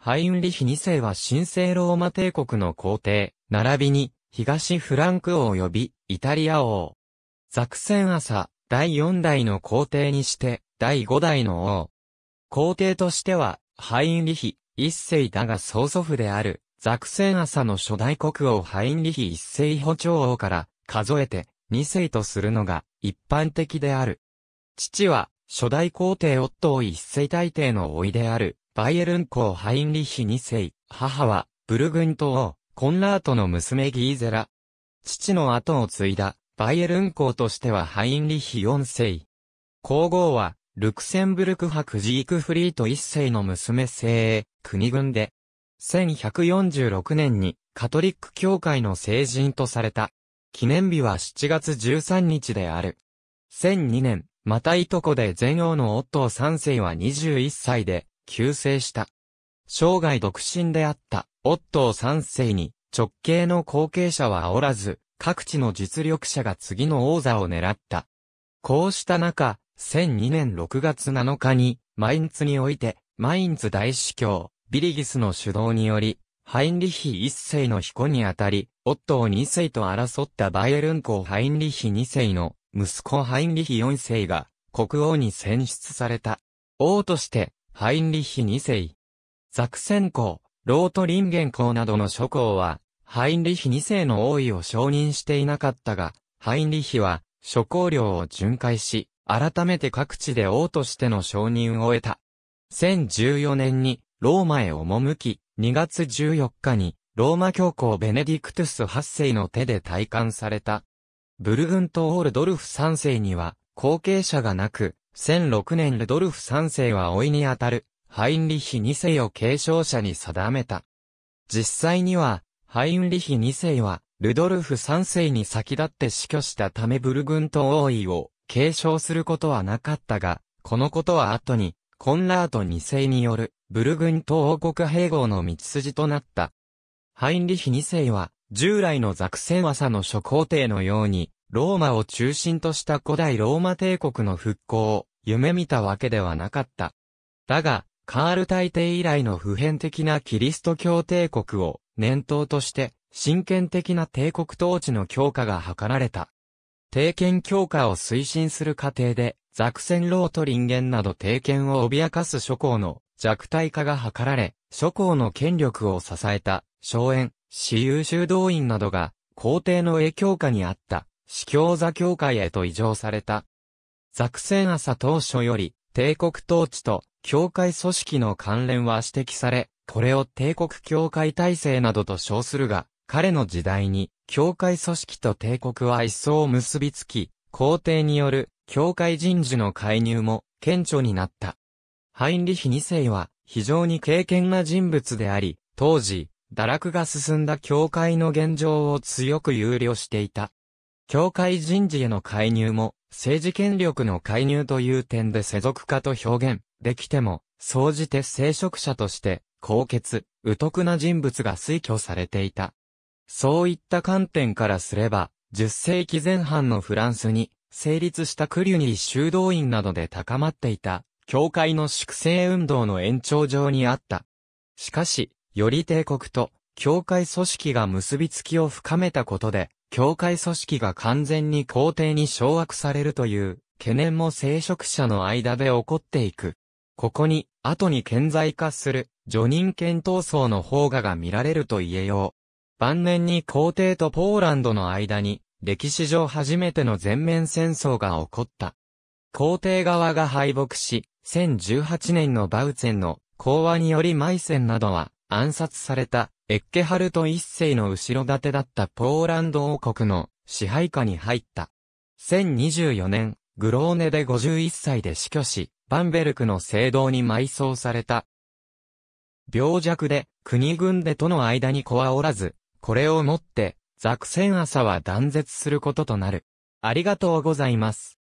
ハインリヒ2世は神聖ローマ帝国の皇帝、並びに、東フランク王及び、イタリア王。ザクセン朝、第4代の皇帝にして、第5代の王。皇帝としては、ハインリヒ、一世だが曽祖父である、ザクセン朝の初代国王ハインリヒ一世補長王から数えて二世とするのが一般的である。父は初代皇帝夫を一世大帝の老いであるバイエルン公ハインリヒ2世、母は、ブルグント王、コンラートの娘ギーゼラ。父の後を継いだ、バイエルン公としてはハインリヒ4世。皇后は、ルクセンブルク伯ジークフリート1世の娘精鋭、国軍で、1146年にカトリック教会の聖人とされた。記念日は7月13日である。1002年、またいとこで全王の夫3世は21歳で、急世した。生涯独身であった、オットー三世に直系の後継者はおらず、各地の実力者が次の王座を狙った。こうした中、1002年6月7日に、マインツにおいて、マインツ大司教、ビリギスの主導により、ハインリヒ一世の彦にあたり、オットー二世と争ったバイエルン公ハインリヒ二世の息子ハインリヒ四世が国王に選出された。王としてハインリッヒ2世。ザクセン公、ロートリンゲン公などの諸公は、ハインリッヒ2世の王位を承認していなかったが、ハインリッヒは、諸公領を巡回し、改めて各地で王としての承認を得た。1014年に、ローマへ赴き、2月14日に、ローマ教皇ベネディクトゥス8世の手で退官された。ブルグント・オールドルフ3世には、後継者がなく、1006年ルドルフ3世は老いにあたる、ハインリヒ2世を継承者に定めた。実際には、ハインリヒ2世は、ルドルフ3世に先立って死去したためブルグント王位を継承することはなかったが、このことは後に、コンラート2世による、ブルグント王国併合の道筋となった。ハインリヒ2世は、従来のザクセンワサの諸皇帝のように、ローマを中心とした古代ローマ帝国の復興、を夢見たわけではなかった。だが、カール大帝以来の普遍的なキリスト教帝国を念頭として、真剣的な帝国統治の強化が図られた。帝権強化を推進する過程で、ザクセンロート林源など帝権を脅かす諸侯の弱体化が図られ、諸侯の権力を支えた、荘園、私有修道院などが、皇帝の影響下にあった、司教座教会へと移譲された。ザクセン朝当初より、帝国統治と教会組織の関連は指摘され、これを帝国教会体制などと称するが、彼の時代に、教会組織と帝国は一層結びつき、皇帝による教会人事の介入も顕著になった。ハインリヒ2世は非常に敬虔な人物であり、当時、堕落が進んだ教会の現状を強く憂慮していた。教会人事への介入も政治権力の介入という点で世俗化と表現できても、総じて聖職者として、高潔、疎徳な人物が推挙されていた。そういった観点からすれば、10世紀前半のフランスに、成立したクリュニー修道院などで高まっていた、教会の粛清運動の延長上にあった。しかし、より帝国と、教会組織が結びつきを深めたことで、教会組織が完全に皇帝に掌握されるという懸念も聖職者の間で起こっていく。ここに、後に顕在化する、女人権闘争の方がが見られると言えよう。晩年に皇帝とポーランドの間に、歴史上初めての全面戦争が起こった。皇帝側が敗北し、1018年のバウツェンの講和によりマイセンなどは暗殺されたエッケハルト一世の後ろ盾だったポーランド王国の支配下に入った。1024年、グローネで51歳で死去し、バンベルクの聖堂に埋葬された。病弱で、国軍でとの間にこわおらず、これをもって、ザクセン朝は断絶することとなる。ありがとうございます。